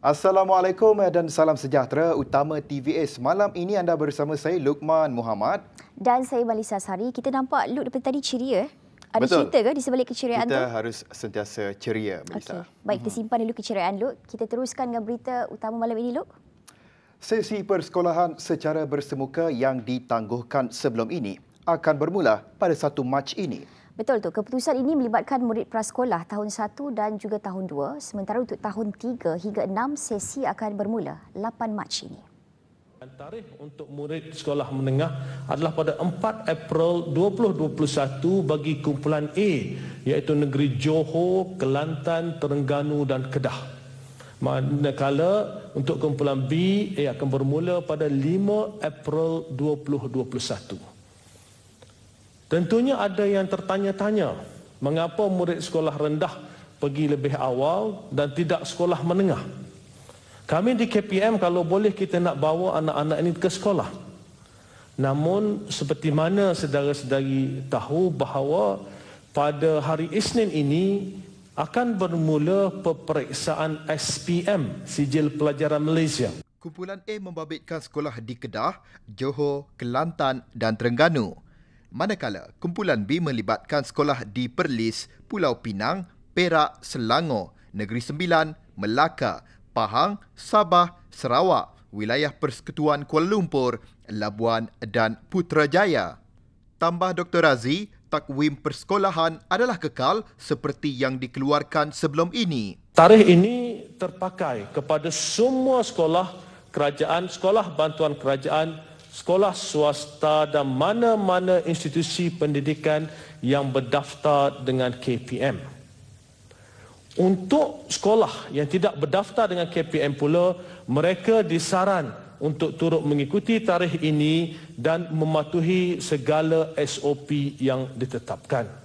Assalamualaikum dan salam sejahtera utama TVS. Malam ini anda bersama saya Lukman Muhammad dan saya Malisa Sari. Kita nampak Luk daripada tadi ceria. Ada Betul. cerita ke di sebalik keceriaan kita tu? Kita harus sentiasa ceria, Malisa. Okay. Baik, mhm. kita simpan dulu keceriaan Luk. Kita teruskan dengan berita utama malam ini Luk. Sesi persekolahan secara bersemuka yang ditangguhkan sebelum ini akan bermula pada 1 Mac ini. Betul tu. Keputusan ini melibatkan murid prasekolah tahun 1 dan juga tahun 2. Sementara untuk tahun 3 hingga 6, sesi akan bermula 8 Mac ini. Tarikh untuk murid sekolah menengah adalah pada 4 April 2021 bagi kumpulan A iaitu negeri Johor, Kelantan, Terengganu dan Kedah. Manakala untuk kumpulan B ia akan bermula pada 5 April 2021. Tentunya ada yang tertanya-tanya mengapa murid sekolah rendah pergi lebih awal dan tidak sekolah menengah. Kami di KPM kalau boleh kita nak bawa anak-anak ini ke sekolah. Namun seperti mana saudara sedari tahu bahawa pada hari Isnin ini akan bermula peperiksaan SPM, Sijil Pelajaran Malaysia. Kumpulan A membabitkan sekolah di Kedah, Johor, Kelantan dan Terengganu manakala kumpulan B melibatkan sekolah di Perlis, Pulau Pinang, Perak, Selangor, Negeri Sembilan, Melaka, Pahang, Sabah, Sarawak, Wilayah Persekutuan Kuala Lumpur, Labuan dan Putrajaya. Tambah Dr. Razi, takwim persekolahan adalah kekal seperti yang dikeluarkan sebelum ini. Tarikh ini terpakai kepada semua sekolah kerajaan, sekolah bantuan kerajaan sekolah swasta dan mana-mana institusi pendidikan yang berdaftar dengan KPM. Untuk sekolah yang tidak berdaftar dengan KPM pula, mereka disaran untuk turut mengikuti tarikh ini dan mematuhi segala SOP yang ditetapkan.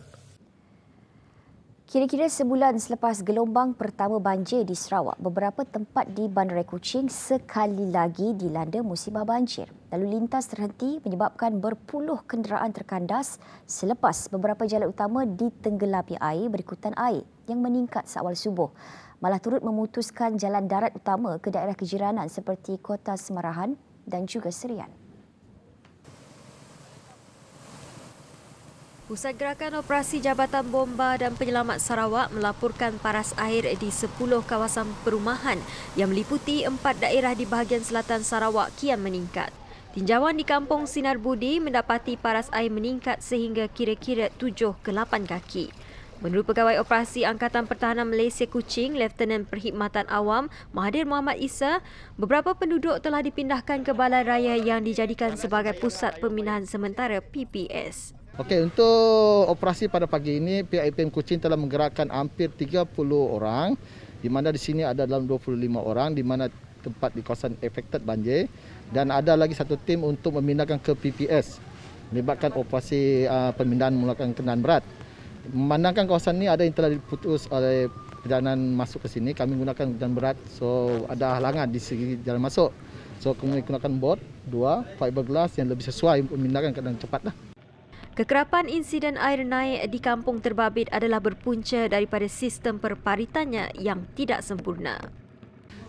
Kira-kira sebulan selepas gelombang pertama banjir di Sarawak, beberapa tempat di Bandar Kuching sekali lagi dilanda musibah banjir. Lalu lintas terhenti menyebabkan berpuluh kenderaan terkandas selepas beberapa jalan utama ditenggelapi air berikutan air yang meningkat seawal subuh. Malah turut memutuskan jalan darat utama ke daerah kejiranan seperti Kota Semarahan dan juga Serian. Pusat Gerakan Operasi Jabatan Bomba dan Penyelamat Sarawak melaporkan paras air di 10 kawasan perumahan yang meliputi 4 daerah di bahagian selatan Sarawak kian meningkat. Tinjauan di Kampung Sinar Budi mendapati paras air meningkat sehingga kira-kira 7 ke 8 kaki. Menurut Pegawai Operasi Angkatan Pertahanan Malaysia Kuching, Lieutenant Perkhidmatan Awam Mahathir Mohamad Isa, beberapa penduduk telah dipindahkan ke balai raya yang dijadikan sebagai pusat pemindahan sementara PPS. Okey, untuk operasi pada pagi ini, pihak IPM Kuching telah menggerakkan hampir 30 orang di mana di sini ada dalam 25 orang di mana tempat di kawasan affected banjir dan ada lagi satu tim untuk memindahkan ke PPS melibatkan operasi uh, pemindahan menggunakan kenderaan berat. Memandangkan kawasan ini ada yang telah diputus oleh perjalanan masuk ke sini, kami gunakan kenderaan berat so ada halangan di segi jalan masuk. So kami gunakan bot dua fiberglass yang lebih sesuai untuk memindahkan kenderaan cepatlah. Kekerapan insiden air naik di kampung terbabit adalah berpunca daripada sistem perparitannya yang tidak sempurna.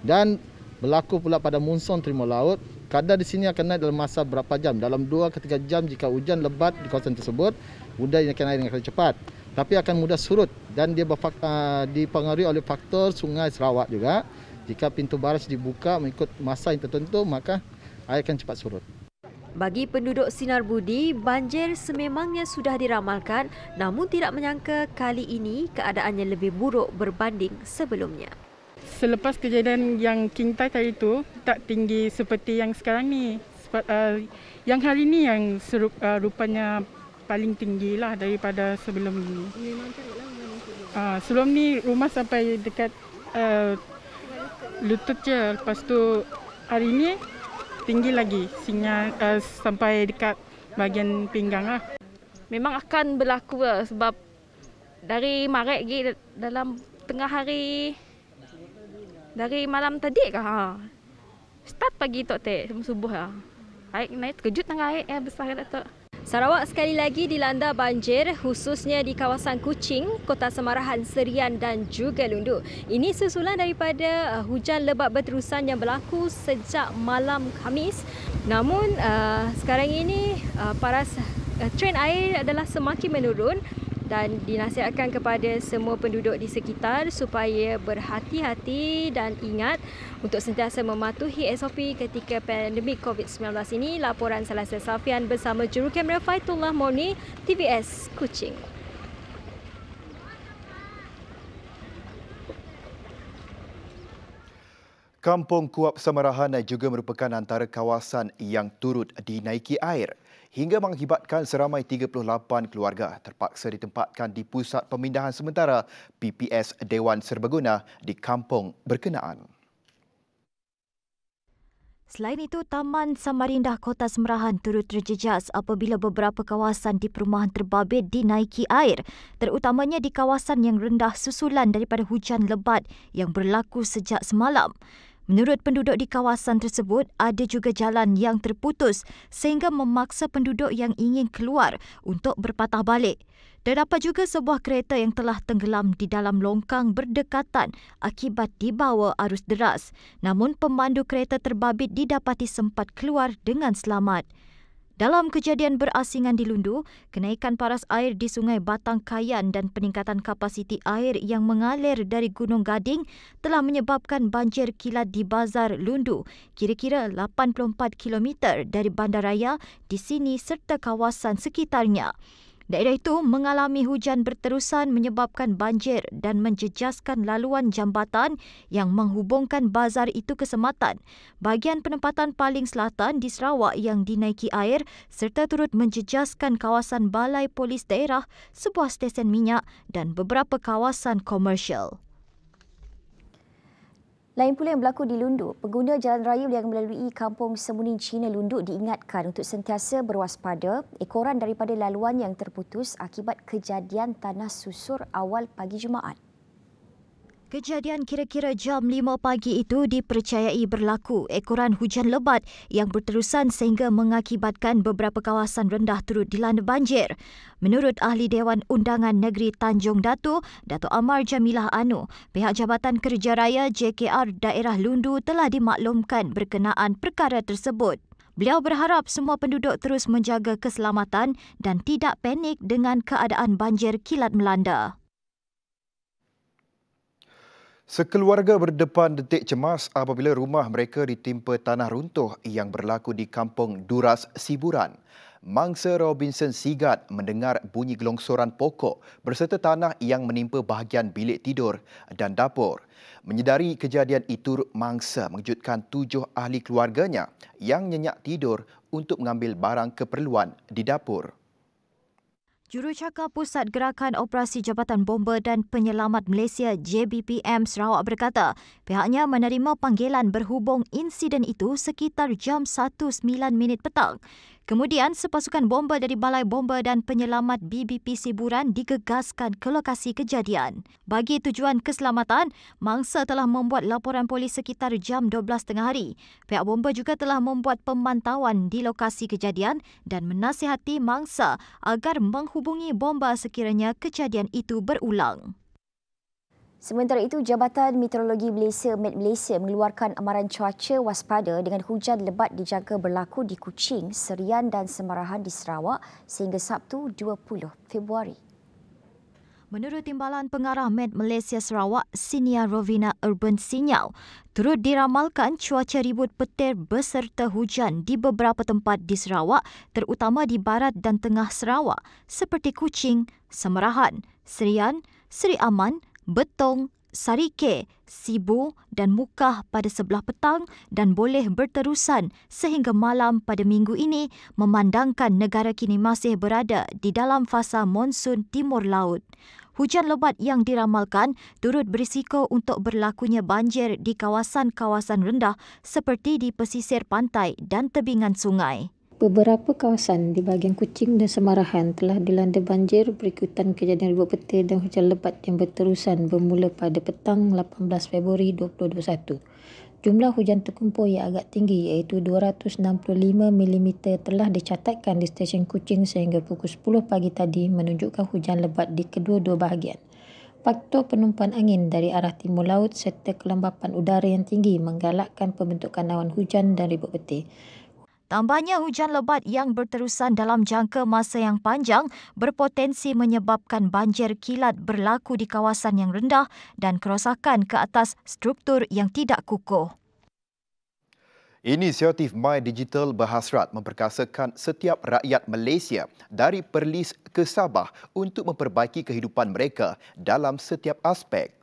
Dan berlaku pula pada monsun terima laut, kadar di sini akan naik dalam masa berapa jam? Dalam dua, ke 3 jam jika hujan lebat di kawasan tersebut, udara ini akan naik dengan cepat. Tapi akan mudah surut dan dia berfakta, ah, dipengaruhi oleh faktor sungai Sarawak juga. Jika pintu baras dibuka mengikut masa yang tertentu, maka air akan cepat surut. Bagi penduduk Sinar Budi, banjir sememangnya sudah diramalkan namun tidak menyangka kali ini keadaannya lebih buruk berbanding sebelumnya. Selepas kejadian yang King Tai tadi itu, tak tinggi seperti yang sekarang ni. Eh, yang hari ini yang serup, eh, rupanya paling tinggi lah daripada sebelum ini. Ah, sebelum ni rumah sampai dekat uh, lutut je. Lepas tu hari ini tinggi lagi sinyal uh, sampai dekat bahagian pinggang lah. Memang akan berlaku lah sebab dari Maret lagi dalam tengah hari dari malam tadi ke ha? Start pagi tok tek subuh lah. Air naik terkejut tengah air, air eh, besar ke tak tok? Sarawak sekali lagi dilanda banjir khususnya di kawasan Kuching, Kota Semarahan, Serian dan juga Lundu. Ini susulan daripada eh, hujan lebat berterusan yang berlaku sejak malam Khamis. Namun eh, sekarang ini eh, paras tren air adalah semakin menurun dan dinasihatkan kepada semua penduduk di sekitar supaya berhati-hati dan ingat untuk sentiasa mematuhi SOP ketika pandemik COVID-19 ini. Laporan Salasa Safian bersama juru kamera Faitullah Moni TVS Kuching. Kampung Kuab Samarahan juga merupakan antara kawasan yang turut dinaiki air hingga mengakibatkan seramai 38 keluarga terpaksa ditempatkan di pusat pemindahan sementara PPS Dewan Serbaguna di kampung berkenaan. Selain itu, Taman Samarinda Kota Semerahan turut terjejas apabila beberapa kawasan di perumahan terbabit dinaiki air, terutamanya di kawasan yang rendah susulan daripada hujan lebat yang berlaku sejak semalam. Menurut penduduk di kawasan tersebut, ada juga jalan yang terputus sehingga memaksa penduduk yang ingin keluar untuk berpatah balik. Terdapat juga sebuah kereta yang telah tenggelam di dalam longkang berdekatan akibat dibawa arus deras. Namun pemandu kereta terbabit didapati sempat keluar dengan selamat. Dalam kejadian berasingan di Lundu, kenaikan paras air di Sungai Batang Kayan dan peningkatan kapasiti air yang mengalir dari Gunung Gading telah menyebabkan banjir kilat di Bazar Lundu, kira-kira 84 km dari bandaraya di sini serta kawasan sekitarnya. Daerah itu mengalami hujan berterusan menyebabkan banjir dan menjejaskan laluan jambatan yang menghubungkan bazar itu ke Sematan. Bahagian penempatan paling selatan di Sarawak yang dinaiki air serta turut menjejaskan kawasan balai polis daerah, sebuah stesen minyak dan beberapa kawasan komersial. Lain pula yang berlaku di Lunduk, pengguna jalan raya yang melalui kampung Semunin Cina Lunduk diingatkan untuk sentiasa berwaspada ekoran daripada laluan yang terputus akibat kejadian tanah susur awal pagi Jumaat. Kejadian kira-kira jam 5 pagi itu dipercayai berlaku ekoran hujan lebat yang berterusan sehingga mengakibatkan beberapa kawasan rendah turut dilanda banjir. Menurut Ahli Dewan Undangan Negeri Tanjung Datu, Dato' Amar Jamilah Anu, pihak Jabatan Kerja Raya JKR Daerah Lundu telah dimaklumkan berkenaan perkara tersebut. Beliau berharap semua penduduk terus menjaga keselamatan dan tidak panik dengan keadaan banjir kilat melanda. Sekeluarga berdepan detik cemas apabila rumah mereka ditimpa tanah runtuh yang berlaku di kampung Duras Siburan. Mangsa Robinson Sigat mendengar bunyi gelongsoran pokok berserta tanah yang menimpa bahagian bilik tidur dan dapur. Menyedari kejadian itu, mangsa mengejutkan tujuh ahli keluarganya yang nyenyak tidur untuk mengambil barang keperluan di dapur. Jurucakap Pusat Gerakan Operasi Jabatan Bomba dan Penyelamat Malaysia JBPM Sarawak berkata, pihaknya menerima panggilan berhubung insiden itu sekitar jam 1.09 petang. Kemudian, sepasukan bomba dari Balai Bomba dan Penyelamat BBP Siburan digegaskan ke lokasi kejadian. Bagi tujuan keselamatan, mangsa telah membuat laporan polis sekitar jam 12.30 hari. Pihak bomba juga telah membuat pemantauan di lokasi kejadian dan menasihati mangsa agar menghubungi bomba sekiranya kejadian itu berulang. Sementara itu, Jabatan Meteorologi Malaysia Met Malaysia mengeluarkan amaran cuaca waspada dengan hujan lebat dijangka berlaku di Kuching, Serian dan Semarahan di Sarawak sehingga Sabtu 20 Februari. Menurut Timbalan Pengarah Met Malaysia Sarawak, Sinia Rovina Urban Sinyal, turut diramalkan cuaca ribut petir beserta hujan di beberapa tempat di Sarawak, terutama di barat dan tengah Sarawak seperti Kuching, Semarahan, Serian, Seri Aman, betong, sarike, sibu dan mukah pada sebelah petang dan boleh berterusan sehingga malam pada minggu ini memandangkan negara kini masih berada di dalam fasa monsun timur laut. Hujan lebat yang diramalkan turut berisiko untuk berlakunya banjir di kawasan-kawasan rendah seperti di pesisir pantai dan tebingan sungai. Beberapa kawasan di bahagian Kuching dan Semarahan telah dilanda banjir berikutan kejadian ribut petir dan hujan lebat yang berterusan bermula pada petang 18 Februari 2021. Jumlah hujan terkumpul yang agak tinggi iaitu 265 mm telah dicatatkan di stesen Kuching sehingga pukul 10 pagi tadi menunjukkan hujan lebat di kedua-dua bahagian. Faktor penumpuan angin dari arah timur laut serta kelembapan udara yang tinggi menggalakkan pembentukan awan hujan dan ribut petir. Tambahnya hujan lebat yang berterusan dalam jangka masa yang panjang berpotensi menyebabkan banjir kilat berlaku di kawasan yang rendah dan kerosakan ke atas struktur yang tidak kukuh. Inisiatif My Digital berhasrat memperkasakan setiap rakyat Malaysia dari Perlis ke Sabah untuk memperbaiki kehidupan mereka dalam setiap aspek.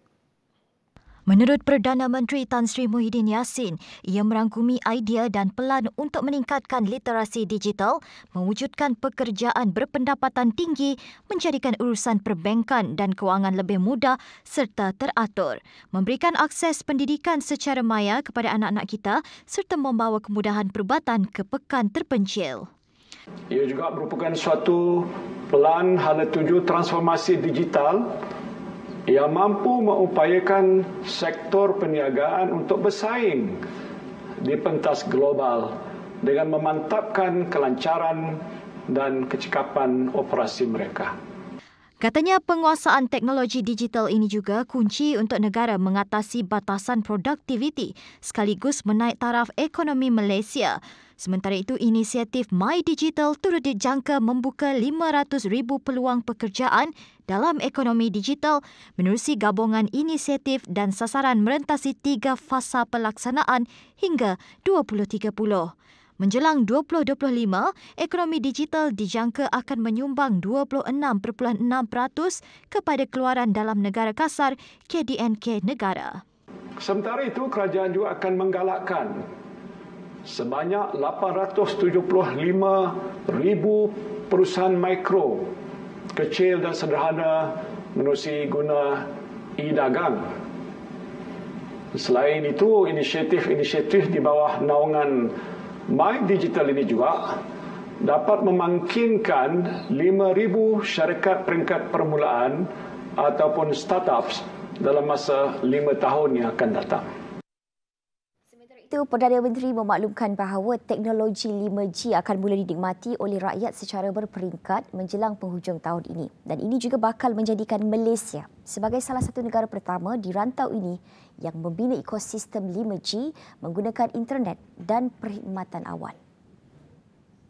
Menurut Perdana Menteri Tan Sri Muhyiddin Yassin, ia merangkumi idea dan pelan untuk meningkatkan literasi digital, mewujudkan pekerjaan berpendapatan tinggi, menjadikan urusan perbankan dan kewangan lebih mudah serta teratur, memberikan akses pendidikan secara maya kepada anak-anak kita serta membawa kemudahan perubatan ke pekan terpencil. Ia juga merupakan suatu pelan hala tuju transformasi digital ia mampu mengupayakan sektor perniagaan untuk bersaing di pentas global dengan memantapkan kelancaran dan kecekapan operasi mereka. Katanya penguasaan teknologi digital ini juga kunci untuk negara mengatasi batasan produktiviti sekaligus menaik taraf ekonomi Malaysia. Sementara itu, inisiatif My Digital turut dijangka membuka 500,000 peluang pekerjaan dalam ekonomi digital menerusi gabungan inisiatif dan sasaran merentasi tiga fasa pelaksanaan hingga 2030. Menjelang 2025, ekonomi digital dijangka akan menyumbang 26.6% kepada keluaran dalam negara kasar KDNK negara. Sementara itu, kerajaan juga akan menggalakkan sebanyak 875 ribu perusahaan mikro kecil dan sederhana menerusi guna e-dagang. Selain itu, inisiatif-inisiatif di bawah naungan Mind Digital ini juga dapat memangkinkan 5,000 syarikat peringkat permulaan ataupun startups dalam masa 5 tahun yang akan datang. Perdana Menteri memaklumkan bahawa teknologi 5G akan mula dinikmati oleh rakyat secara berperingkat menjelang penghujung tahun ini dan ini juga bakal menjadikan Malaysia sebagai salah satu negara pertama di rantau ini yang membina ekosistem 5G menggunakan internet dan perkhidmatan awal.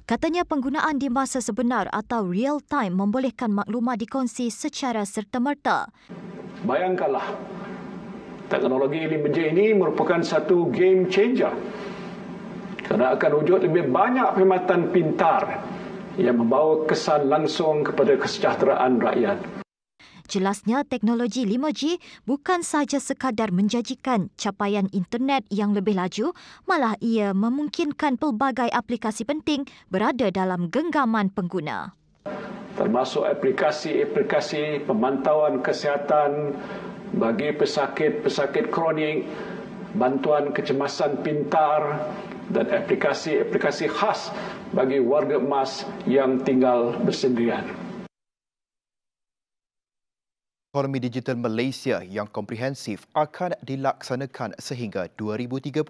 Katanya penggunaan di masa sebenar atau real time membolehkan maklumat dikongsi secara serta-merta. Bayangkanlah teknologi 5G ini merupakan satu game changer kerana akan wujud lebih banyak perkhidmatan pintar yang membawa kesan langsung kepada kesejahteraan rakyat. Jelasnya, teknologi 5G bukan sahaja sekadar menjanjikan capaian internet yang lebih laju, malah ia memungkinkan pelbagai aplikasi penting berada dalam genggaman pengguna. Termasuk aplikasi-aplikasi pemantauan kesihatan bagi pesakit-pesakit kronik, bantuan kecemasan pintar dan aplikasi-aplikasi khas bagi warga emas yang tinggal bersendirian. Ekonomi digital Malaysia yang komprehensif akan dilaksanakan sehingga 2030.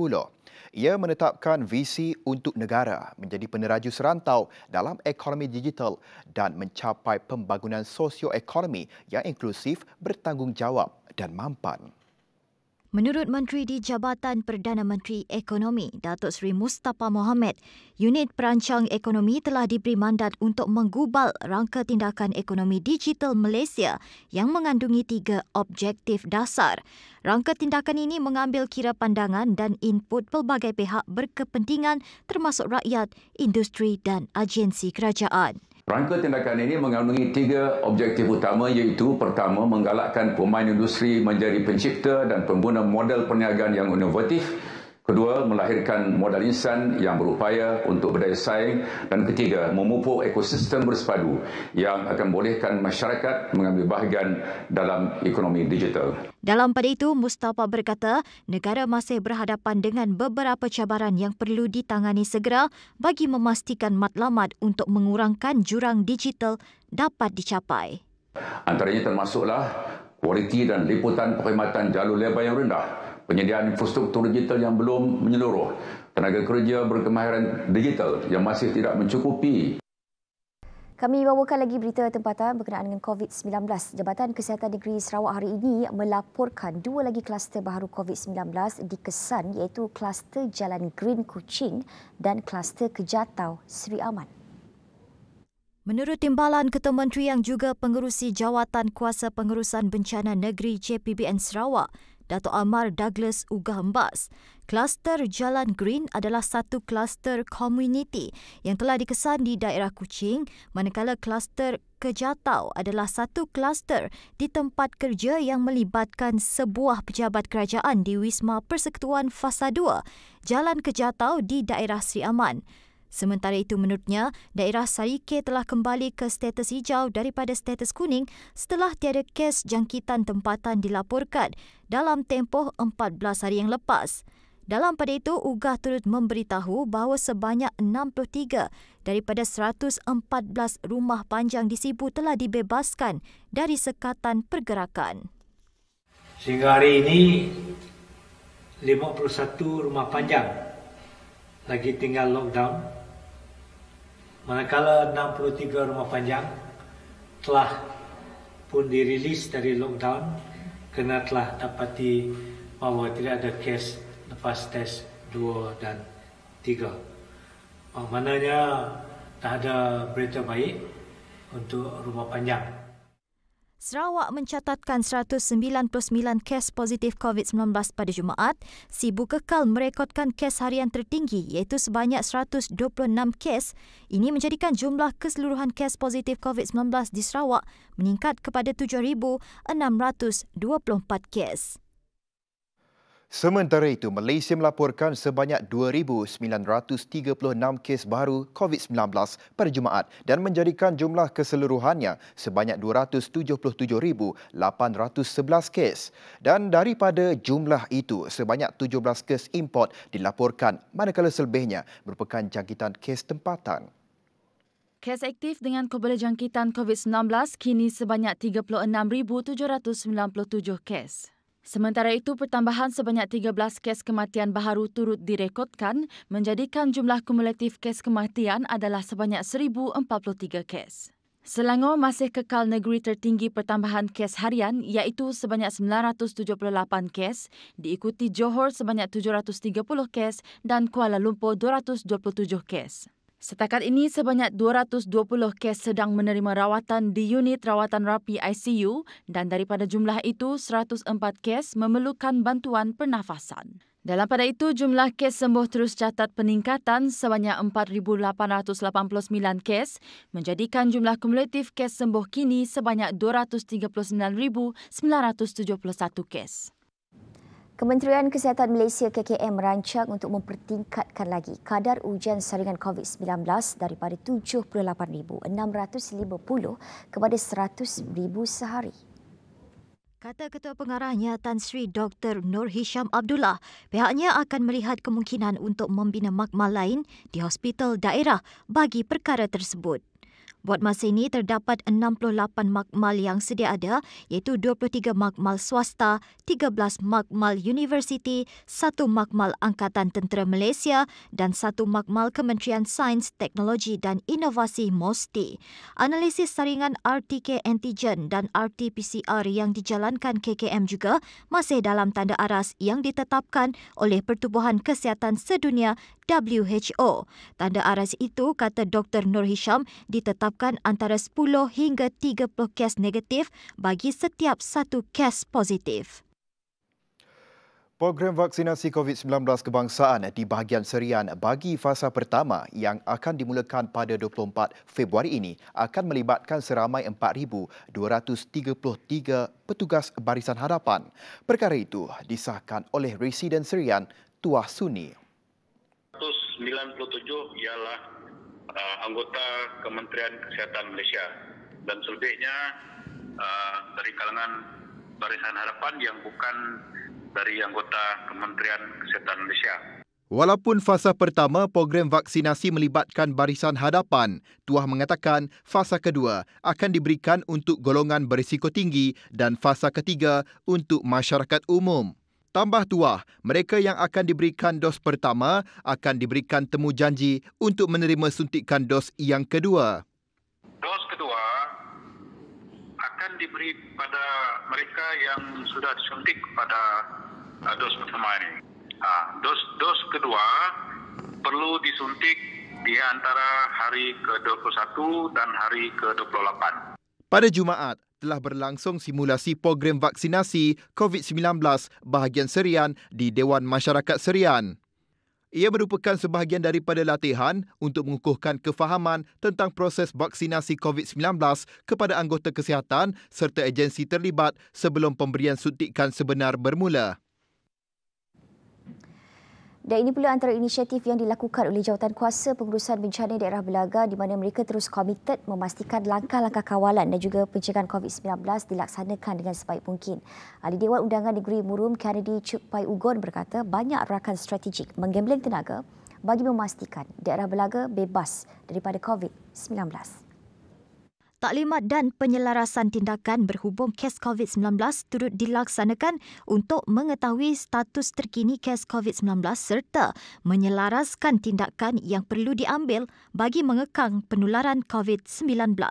Ia menetapkan visi untuk negara menjadi peneraju serantau dalam ekonomi digital dan mencapai pembangunan sosioekonomi yang inklusif, bertanggungjawab dan mampan. Menurut Menteri di Jabatan Perdana Menteri Ekonomi, Datuk Seri Mustafa Mohamed, unit perancang ekonomi telah diberi mandat untuk menggubal rangka tindakan ekonomi digital Malaysia yang mengandungi tiga objektif dasar. Rangka tindakan ini mengambil kira pandangan dan input pelbagai pihak berkepentingan termasuk rakyat, industri dan agensi kerajaan. Rangka tindakan ini mengandungi tiga objektif utama iaitu pertama, menggalakkan pemain industri menjadi pencipta dan pengguna model perniagaan yang inovatif Kedua, melahirkan modal insan yang berupaya untuk berdaya saing. Dan ketiga, memupuk ekosistem bersepadu yang akan bolehkan masyarakat mengambil bahagian dalam ekonomi digital. Dalam pada itu, Mustafa berkata negara masih berhadapan dengan beberapa cabaran yang perlu ditangani segera bagi memastikan matlamat untuk mengurangkan jurang digital dapat dicapai. Antaranya termasuklah kualiti dan liputan perkhidmatan jalur lebar yang rendah penyediaan infrastruktur digital yang belum menyeluruh, tenaga kerja berkemahiran digital yang masih tidak mencukupi. Kami bawakan lagi berita tempatan berkenaan dengan COVID-19. Jabatan Kesihatan Negeri Sarawak hari ini melaporkan dua lagi kluster baru COVID-19 dikesan iaitu kluster Jalan Green Kuching dan kluster Kejatau Seri Aman. Menurut Timbalan Ketua Menteri yang juga pengurusi Jawatan Kuasa Pengurusan Bencana Negeri JPBN Sarawak, Dato Amar Douglas Ugah Embas. Kluster Jalan Green adalah satu kluster komuniti yang telah dikesan di daerah Kuching, manakala kluster Kejatau adalah satu kluster di tempat kerja yang melibatkan sebuah pejabat kerajaan di Wisma Persekutuan Fasa 2, Jalan Kejatau di daerah Sri Aman. Sementara itu menurutnya, daerah Sarike telah kembali ke status hijau daripada status kuning setelah tiada kes jangkitan tempatan dilaporkan dalam tempoh 14 hari yang lepas. Dalam pada itu, Ugah turut memberitahu bahawa sebanyak 63 daripada 114 rumah panjang di Sibu telah dibebaskan dari sekatan pergerakan. Sehingga hari ini, 51 rumah panjang lagi tinggal lockdown Manakala 63 rumah panjang telah pun dirilis dari lockdown kerana telah dapati bahawa tidak ada kes lepas test 2 dan 3. Maknanya tak ada berita baik untuk rumah panjang. Sarawak mencatatkan 199 kes positif COVID-19 pada Jumaat. Sibu kekal merekodkan kes harian tertinggi iaitu sebanyak 126 kes. Ini menjadikan jumlah keseluruhan kes positif COVID-19 di Sarawak meningkat kepada 7,624 kes. Sementara itu, Malaysia melaporkan sebanyak 2,936 kes baru COVID-19 pada Jumaat dan menjadikan jumlah keseluruhannya sebanyak 277,811 kes. Dan daripada jumlah itu, sebanyak 17 kes import dilaporkan manakala selebihnya merupakan jangkitan kes tempatan. Kes aktif dengan kebola jangkitan COVID-19 kini sebanyak 36,797 kes. Sementara itu, pertambahan sebanyak 13 kes kematian baharu turut direkodkan menjadikan jumlah kumulatif kes kematian adalah sebanyak 1,043 kes. Selangor masih kekal negeri tertinggi pertambahan kes harian iaitu sebanyak 978 kes, diikuti Johor sebanyak 730 kes dan Kuala Lumpur 227 kes. Setakat ini sebanyak 220 kes sedang menerima rawatan di unit rawatan rapi ICU dan daripada jumlah itu 104 kes memerlukan bantuan pernafasan. Dalam pada itu jumlah kes sembuh terus catat peningkatan sebanyak 4889 kes menjadikan jumlah kumulatif kes sembuh kini sebanyak 239971 kes. Kementerian Kesihatan Malaysia KKM merancang untuk mempertingkatkan lagi kadar ujian saringan COVID-19 daripada 78,650 kepada 100,000 sehari. Kata Ketua Pengarahnya Tan Sri Dr. Nur Hisham Abdullah, pihaknya akan melihat kemungkinan untuk membina makmal lain di hospital daerah bagi perkara tersebut. Buat masa ini terdapat 68 makmal yang sedia ada iaitu 23 makmal swasta, 13 makmal universiti, 1 makmal Angkatan Tentera Malaysia dan 1 makmal Kementerian Sains, Teknologi dan Inovasi MOSTI. Analisis saringan RTK antigen dan RT-PCR yang dijalankan KKM juga masih dalam tanda aras yang ditetapkan oleh Pertubuhan Kesihatan Sedunia WHO. Tanda aras itu kata Dr. Nur Hisham ditetapkan menetapkan antara 10 hingga 30 kes negatif bagi setiap satu kes positif. Program vaksinasi COVID-19 kebangsaan di bahagian serian bagi fasa pertama yang akan dimulakan pada 24 Februari ini akan melibatkan seramai 4,233 petugas barisan hadapan. Perkara itu disahkan oleh Residen Serian Tuah Suni. 197 ialah uh, anggota Kementerian Kesihatan Malaysia dan selebihnya uh, dari kalangan Barisan Harapan yang bukan dari anggota Kementerian Kesihatan Malaysia. Walaupun fasa pertama program vaksinasi melibatkan barisan hadapan, Tuah mengatakan fasa kedua akan diberikan untuk golongan berisiko tinggi dan fasa ketiga untuk masyarakat umum. Tambah tua, mereka yang akan diberikan dos pertama akan diberikan temu janji untuk menerima suntikan dos yang kedua. Dos kedua akan diberi pada mereka yang sudah disuntik pada uh, dos pertama ini. Ha, dos dos kedua perlu disuntik di antara hari ke-21 dan hari ke-28. Pada Jumaat, telah berlangsung simulasi program vaksinasi COVID-19 bahagian Serian di Dewan Masyarakat Serian. Ia merupakan sebahagian daripada latihan untuk mengukuhkan kefahaman tentang proses vaksinasi COVID-19 kepada anggota kesihatan serta agensi terlibat sebelum pemberian suntikan sebenar bermula. Dan ini pula antara inisiatif yang dilakukan oleh jawatan kuasa pengurusan bencana daerah Belaga di mana mereka terus komited memastikan langkah-langkah kawalan dan juga pencegahan COVID-19 dilaksanakan dengan sebaik mungkin. Ahli Dewan Undangan Negeri Murum Kennedy Chuk Pai Ugon berkata banyak rakan strategik menggembleng tenaga bagi memastikan daerah Belaga bebas daripada COVID-19 taklimat dan penyelarasan tindakan berhubung kes COVID-19 turut dilaksanakan untuk mengetahui status terkini kes COVID-19 serta menyelaraskan tindakan yang perlu diambil bagi mengekang penularan COVID-19.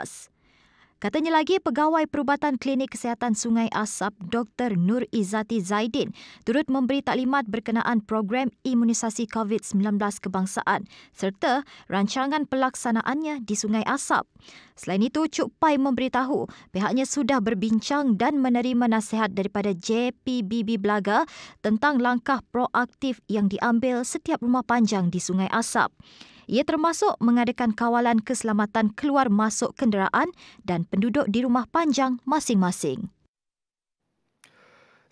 Katanya lagi, pegawai perubatan klinik kesihatan Sungai Asap, Dr. Nur Izzati Zaidin, turut memberi taklimat berkenaan program imunisasi COVID-19 kebangsaan serta rancangan pelaksanaannya di Sungai Asap. Selain itu, Cuk Pai memberitahu pihaknya sudah berbincang dan menerima nasihat daripada JPBB Belaga tentang langkah proaktif yang diambil setiap rumah panjang di Sungai Asap. Ia termasuk mengadakan kawalan keselamatan keluar masuk kenderaan dan penduduk di rumah panjang masing-masing.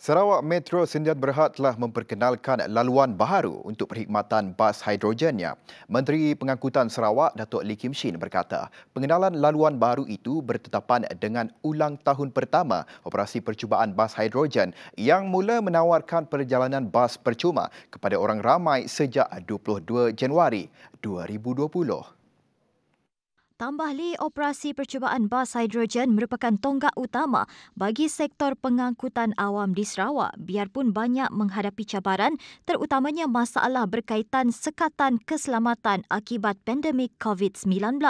Sarawak Metro Sdn Berhad telah memperkenalkan laluan baharu untuk perkhidmatan bas hidrogennya. Menteri Pengangkutan Sarawak, Datuk Lee Kim Shin berkata, pengenalan laluan baru itu bertetapan dengan ulang tahun pertama operasi percubaan bas hidrogen yang mula menawarkan perjalanan bas percuma kepada orang ramai sejak 22 Januari 2020. Tambah Tambahli operasi percubaan bas hidrogen merupakan tonggak utama bagi sektor pengangkutan awam di Sarawak biarpun banyak menghadapi cabaran terutamanya masalah berkaitan sekatan keselamatan akibat pandemik COVID-19.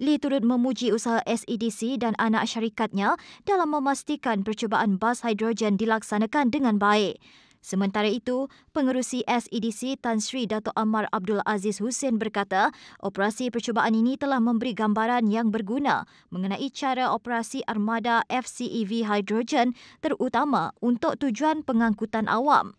Lee turut memuji usaha SEDC dan anak syarikatnya dalam memastikan percubaan bas hidrogen dilaksanakan dengan baik. Sementara itu, pengerusi SEDC Tan Sri Dato' Ammar Abdul Aziz Hussein berkata, operasi percubaan ini telah memberi gambaran yang berguna mengenai cara operasi armada FCEV Hydrogen terutama untuk tujuan pengangkutan awam.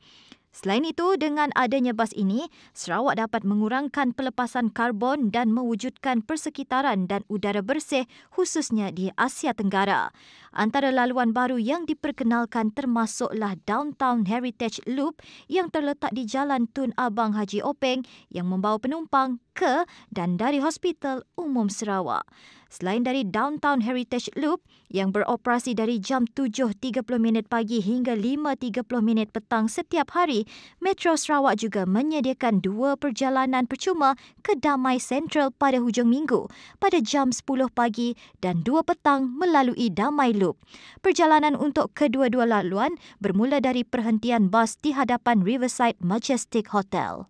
Selain itu, dengan adanya bas ini, Sarawak dapat mengurangkan pelepasan karbon dan mewujudkan persekitaran dan udara bersih khususnya di Asia Tenggara. Antara laluan baru yang diperkenalkan termasuklah Downtown Heritage Loop yang terletak di Jalan Tun Abang Haji Openg yang membawa penumpang ke dan dari Hospital Umum Sarawak. Selain dari Downtown Heritage Loop yang beroperasi dari jam 7.30 minit pagi hingga 5.30 minit petang setiap hari, Metro Sarawak juga menyediakan dua perjalanan percuma ke Damai Central pada hujung minggu pada jam 10 pagi dan 2 petang melalui Damai Loop. Perjalanan untuk kedua-dua laluan bermula dari perhentian bas di hadapan Riverside Majestic Hotel.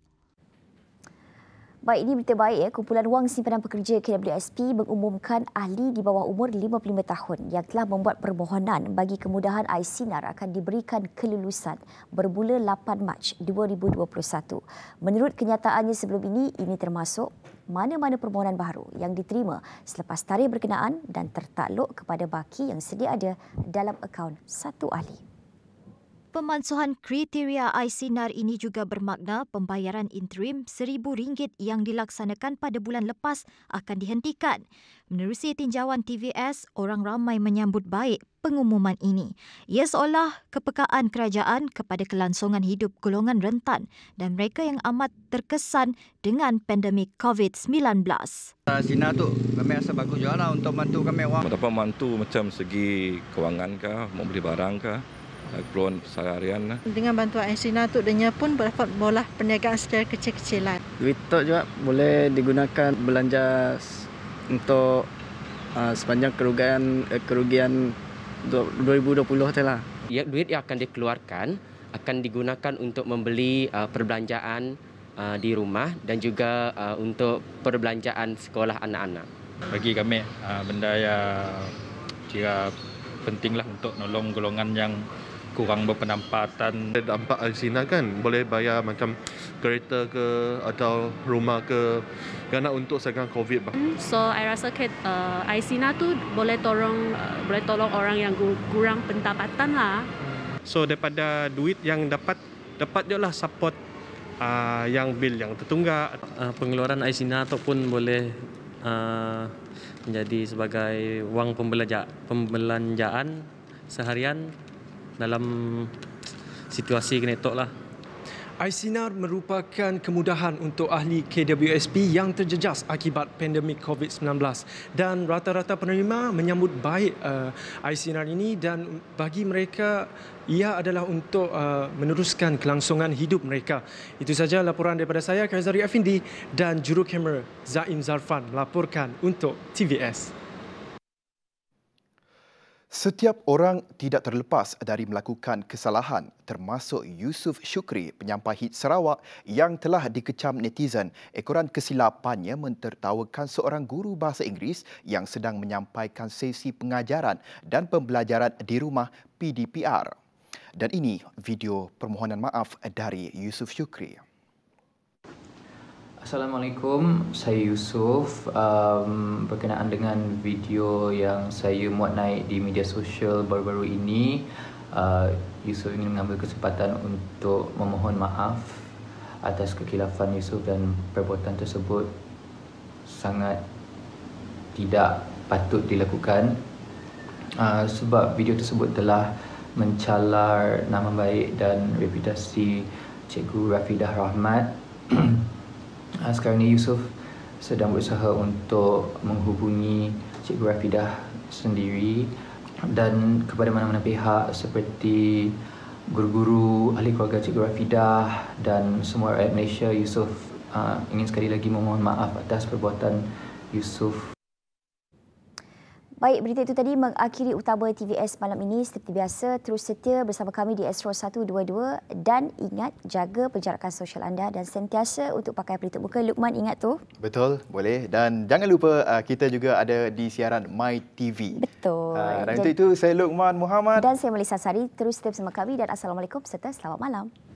Baik, ini berita baik ya. Kumpulan Wang Simpanan Pekerja KWSP mengumumkan ahli di bawah umur 55 tahun yang telah membuat permohonan bagi kemudahan iSinar akan diberikan kelulusan bermula 8 Mac 2021. Menurut kenyataannya sebelum ini, ini termasuk mana-mana permohonan baru yang diterima selepas tarikh berkenaan dan tertakluk kepada baki yang sedia ada dalam akaun satu ahli. Pemansuhan kriteria ICNAR ini juga bermakna pembayaran interim RM1,000 yang dilaksanakan pada bulan lepas akan dihentikan. Menerusi tinjauan TVS, orang ramai menyambut baik pengumuman ini. Ia seolah kepekaan kerajaan kepada kelangsungan hidup golongan rentan dan mereka yang amat terkesan dengan pandemik COVID-19. Sina tu kami rasa bagus juga lah untuk bantu kami orang. Mereka bantu macam segi kewangan kah, mau beli barang kah. Eh, keperluan seharian lah. Dengan bantuan Aisina tu dia pun dapat bola perniagaan secara kecil-kecilan. Duit Witok juga boleh digunakan belanja untuk uh, sepanjang kerugian uh, kerugian 2020 telah. Ya, duit yang akan dikeluarkan akan digunakan untuk membeli uh, perbelanjaan uh, di rumah dan juga uh, untuk perbelanjaan sekolah anak-anak. Bagi kami uh, benda yang kira pentinglah untuk nolong golongan yang kurang berpendapatan. Dampak Alzina kan boleh bayar macam kereta ke atau rumah ke kerana untuk sekarang COVID. Hmm, so, I rasa ke uh, Alzina tu boleh tolong uh, boleh tolong orang yang kurang pendapatan lah. So, daripada duit yang dapat, dapat je lah support uh, yang bil yang tertunggak. Uh, pengeluaran Aisina ataupun boleh uh, menjadi sebagai wang pembelanjaan, pembelanjaan seharian dalam situasi kinetok lah. iSinar merupakan kemudahan untuk ahli KWSP yang terjejas akibat pandemik COVID-19 dan rata-rata penerima menyambut baik uh, iSinar ini dan bagi mereka ia adalah untuk uh, meneruskan kelangsungan hidup mereka. Itu saja laporan daripada saya Kaizari Afindi dan juru kamera Zaim Zarfan melaporkan untuk TVS. Setiap orang tidak terlepas dari melakukan kesalahan termasuk Yusuf Shukri, penyampai hit Sarawak yang telah dikecam netizen ekoran kesilapannya mentertawakan seorang guru bahasa Inggeris yang sedang menyampaikan sesi pengajaran dan pembelajaran di rumah PDPR. Dan ini video permohonan maaf dari Yusuf Shukri. Assalamualaikum, saya Yusuf. um, Berkenaan dengan video yang saya muat naik di media sosial baru-baru ini uh, Yusof ingin mengambil kesempatan untuk memohon maaf Atas kekilafan Yusuf dan perbuatan tersebut Sangat tidak patut dilakukan uh, Sebab video tersebut telah mencalar nama baik dan reputasi Cikgu Rafidah Rahmat Ha, sekarang ni Yusuf sedang berusaha untuk menghubungi Cikgu Rafidah sendiri dan kepada mana-mana pihak seperti guru-guru, ahli keluarga Cikgu Rafidah dan semua rakyat Malaysia, Yusuf uh, ha, ingin sekali lagi memohon maaf atas perbuatan Yusuf Baik, berita itu tadi mengakhiri utama TVS malam ini. Seperti biasa, terus setia bersama kami di Astro 122. Dan ingat, jaga penjarakan sosial anda dan sentiasa untuk pakai pelitup muka. Lukman, ingat tu. Betul, boleh. Dan jangan lupa, uh, kita juga ada di siaran My TV. Betul. Uh, dan untuk itu, saya Lukman Muhammad. Dan saya Melissa Sari. Terus setia bersama kami dan Assalamualaikum serta selamat malam.